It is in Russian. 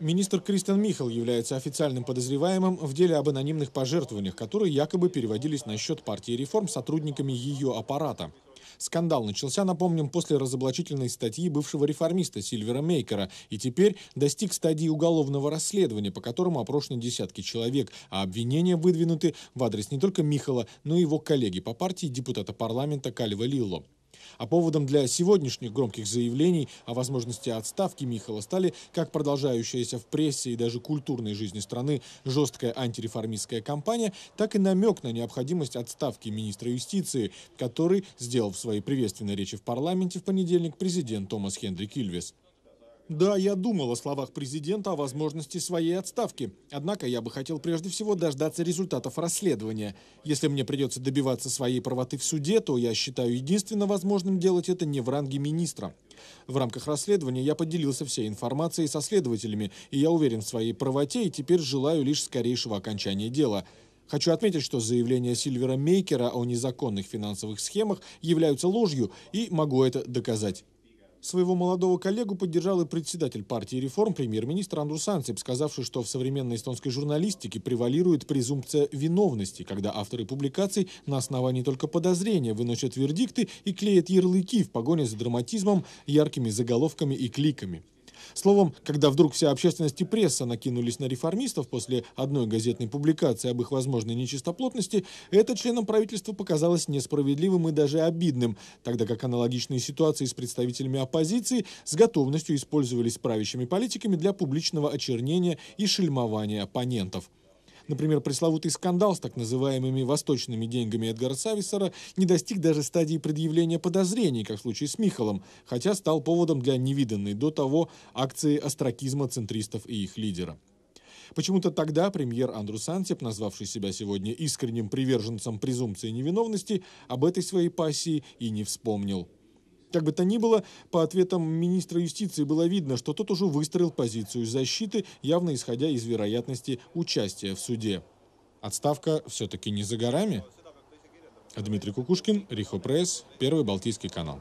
Министр Кристиан Михал является официальным подозреваемым в деле об анонимных пожертвованиях, которые якобы переводились на счет партии реформ сотрудниками ее аппарата. Скандал начался, напомним, после разоблачительной статьи бывшего реформиста Сильвера Мейкера и теперь достиг стадии уголовного расследования, по которому опрошены десятки человек, а обвинения выдвинуты в адрес не только Михала, но и его коллеги по партии депутата парламента Кальва Лилло. А поводом для сегодняшних громких заявлений о возможности отставки Михала стали как продолжающаяся в прессе и даже культурной жизни страны жесткая антиреформистская кампания, так и намек на необходимость отставки министра юстиции, который сделал в своей приветственной речи в парламенте в понедельник президент Томас Хендрик Ильвес. Да, я думал о словах президента о возможности своей отставки. Однако я бы хотел прежде всего дождаться результатов расследования. Если мне придется добиваться своей правоты в суде, то я считаю единственно возможным делать это не в ранге министра. В рамках расследования я поделился всей информацией со следователями, и я уверен в своей правоте и теперь желаю лишь скорейшего окончания дела. Хочу отметить, что заявления Сильвера Мейкера о незаконных финансовых схемах являются ложью, и могу это доказать. Своего молодого коллегу поддержал и председатель партии реформ премьер-министр Андрус Ансип, сказавший, что в современной эстонской журналистике превалирует презумпция виновности, когда авторы публикаций на основании только подозрения выносят вердикты и клеят ярлыки в погоне за драматизмом, яркими заголовками и кликами. Словом, когда вдруг вся общественность и пресса накинулись на реформистов после одной газетной публикации об их возможной нечистоплотности, это членам правительства показалось несправедливым и даже обидным, тогда как аналогичные ситуации с представителями оппозиции с готовностью использовались правящими политиками для публичного очернения и шельмования оппонентов. Например, пресловутый скандал с так называемыми «восточными деньгами» Эдгара Сависера не достиг даже стадии предъявления подозрений, как в случае с Михалом, хотя стал поводом для невиданной до того акции остракизма центристов и их лидера. Почему-то тогда премьер Андрус Сантеп, назвавший себя сегодня искренним приверженцем презумпции невиновности, об этой своей пассии и не вспомнил. Как бы то ни было, по ответам министра юстиции было видно, что тот уже выстроил позицию защиты, явно исходя из вероятности участия в суде. Отставка все-таки не за горами? Дмитрий Кукушкин, Рихо Пресс, Первый Балтийский канал.